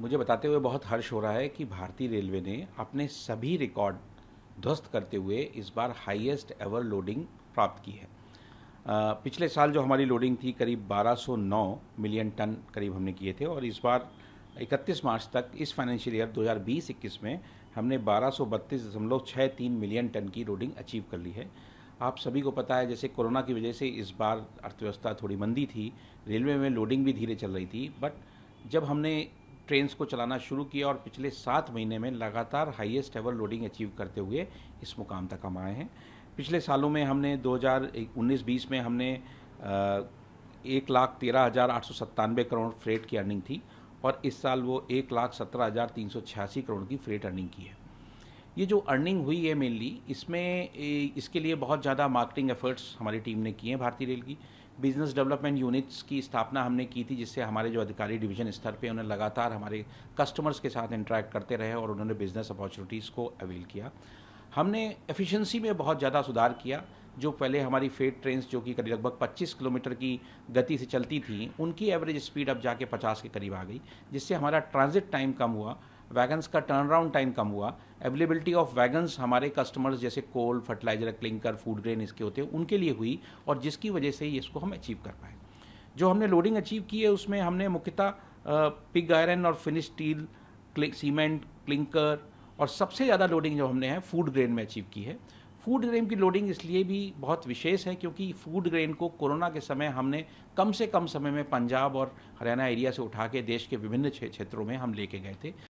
मुझे बताते हुए बहुत हर्ष हो रहा है कि भारतीय रेलवे ने अपने सभी रिकॉर्ड ध्वस्त करते हुए इस बार हाईएस्ट एवर लोडिंग प्राप्त की है पिछले साल जो हमारी लोडिंग थी करीब 1209 मिलियन टन करीब हमने किए थे और इस बार 31 मार्च तक इस फाइनेंशियल ईयर 2020-21 में हमने 1232.63 मिलियन टन की लोडिंग अचीव कर ली है आप सभी को पता है जैसे कोरोना की वजह से इस बार अर्थव्यवस्था थोड़ी मंदी थी रेलवे में लोडिंग भी धीरे चल रही थी बट जब हमने ट्रेन्स को चलाना शुरू किया और पिछले सात महीने में लगातार हाईएस्ट एवर लोडिंग अचीव करते हुए इस मुकाम तक हम आए हैं पिछले सालों में हमने 2019-20 में हमने एक लाख तेरह हज़ार आठ सौ सत्तानवे करोड़ फ्रेट की अर्निंग थी और इस साल वो एक लाख सत्रह हज़ार तीन सौ छियासी करोड़ की फ्रेट अर्निंग की है ये जो अर्निंग हुई है मेनली इसमें इसके लिए बहुत ज़्यादा मार्केटिंग एफर्ट्स हमारी टीम ने किए हैं भारतीय रेल की बिजनेस डेवलपमेंट यूनिट्स की स्थापना हमने की थी जिससे हमारे जो अधिकारी डिवीजन स्तर पे उन्हें लगातार हमारे कस्टमर्स के साथ इंटरेक्ट करते रहे और उन्होंने बिज़नेस अपॉर्चुनिटीज़ को अवेल किया हमने एफिशिएंसी में बहुत ज़्यादा सुधार किया जो पहले हमारी फेट ट्रेन जो कि करीब लगभग 25 किलोमीटर की गति से चलती थी उनकी एवरेज स्पीड अब जाके 50 के करीब आ गई जिससे हमारा ट्रांजिट टाइम कम हुआ वैगन्स का टर्न अराउंड टाइम कम हुआ अवेलेबिलिटी ऑफ वैगन्स हमारे कस्टमर्स जैसे coal fertiliser clinker food grain इसके होते हैं उनके लिए हुई और जिसकी वजह से ही इसको हम अचीव कर पाए जो हमने लोडिंग अचीव की है उसमें हमने मुख्यतः पिग आयरन और फिनिश स्टील सीमेंट क्लिंकर और सबसे ज़्यादा लोडिंग जो हमने है फूड ग्रेन में अचीव की है फूड ग्रेन की लोडिंग इसलिए भी बहुत विशेष है क्योंकि फूड ग्रेन को कोरोना के समय हमने कम से कम समय में पंजाब और हरियाणा एरिया से उठा के देश के विभिन्न क्षेत्रों में हम लेके गए थे